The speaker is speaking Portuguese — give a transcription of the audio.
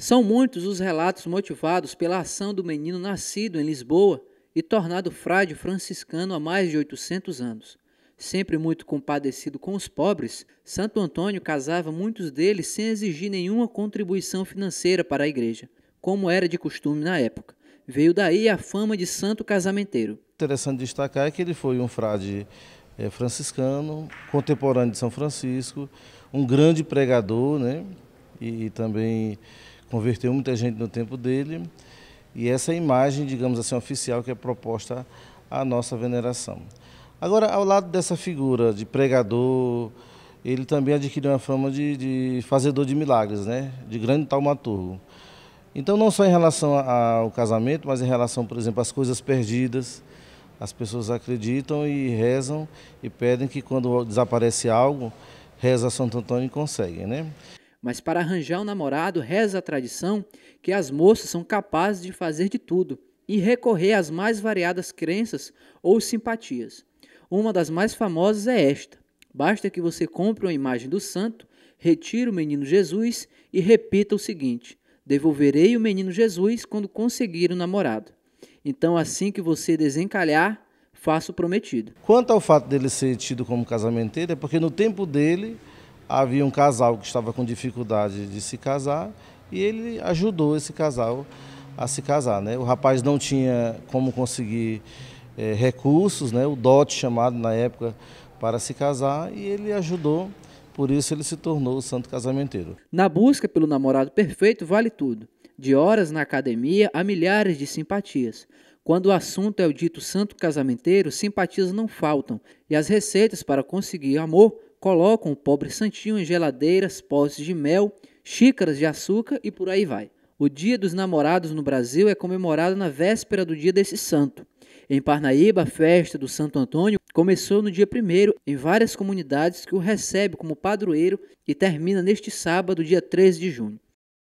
São muitos os relatos motivados pela ação do menino nascido em Lisboa e tornado frade franciscano há mais de 800 anos. Sempre muito compadecido com os pobres, Santo Antônio casava muitos deles sem exigir nenhuma contribuição financeira para a igreja, como era de costume na época. Veio daí a fama de santo casamenteiro. Interessante destacar é que ele foi um frade é, franciscano, contemporâneo de São Francisco, um grande pregador, né? E, e também converteu muita gente no tempo dele, e essa imagem, digamos assim, oficial que é proposta à nossa veneração. Agora, ao lado dessa figura de pregador, ele também adquiriu uma fama de, de fazedor de milagres, né? de grande taumaturgo. Então, não só em relação ao casamento, mas em relação, por exemplo, às coisas perdidas, as pessoas acreditam e rezam e pedem que quando desaparece algo, reza Santo Antônio e conseguem, né? mas para arranjar um namorado, reza a tradição que as moças são capazes de fazer de tudo e recorrer às mais variadas crenças ou simpatias. Uma das mais famosas é esta: basta que você compre uma imagem do santo, retire o menino Jesus e repita o seguinte: Devolverei o menino Jesus quando conseguir o um namorado. Então, assim que você desencalhar, faça o prometido. Quanto ao fato dele ser tido como casamenteiro, é porque no tempo dele havia um casal que estava com dificuldade de se casar e ele ajudou esse casal a se casar. Né? O rapaz não tinha como conseguir é, recursos, né? o dote chamado na época para se casar e ele ajudou. Por isso ele se tornou o santo casamenteiro. Na busca pelo namorado perfeito vale tudo. De horas na academia a milhares de simpatias. Quando o assunto é o dito santo casamenteiro, simpatias não faltam e as receitas para conseguir amor colocam o pobre santinho em geladeiras, potes de mel, xícaras de açúcar e por aí vai. O Dia dos Namorados no Brasil é comemorado na véspera do dia desse santo. Em Parnaíba, a festa do Santo Antônio começou no dia 1 em várias comunidades que o recebe como padroeiro e termina neste sábado, dia 13 de junho.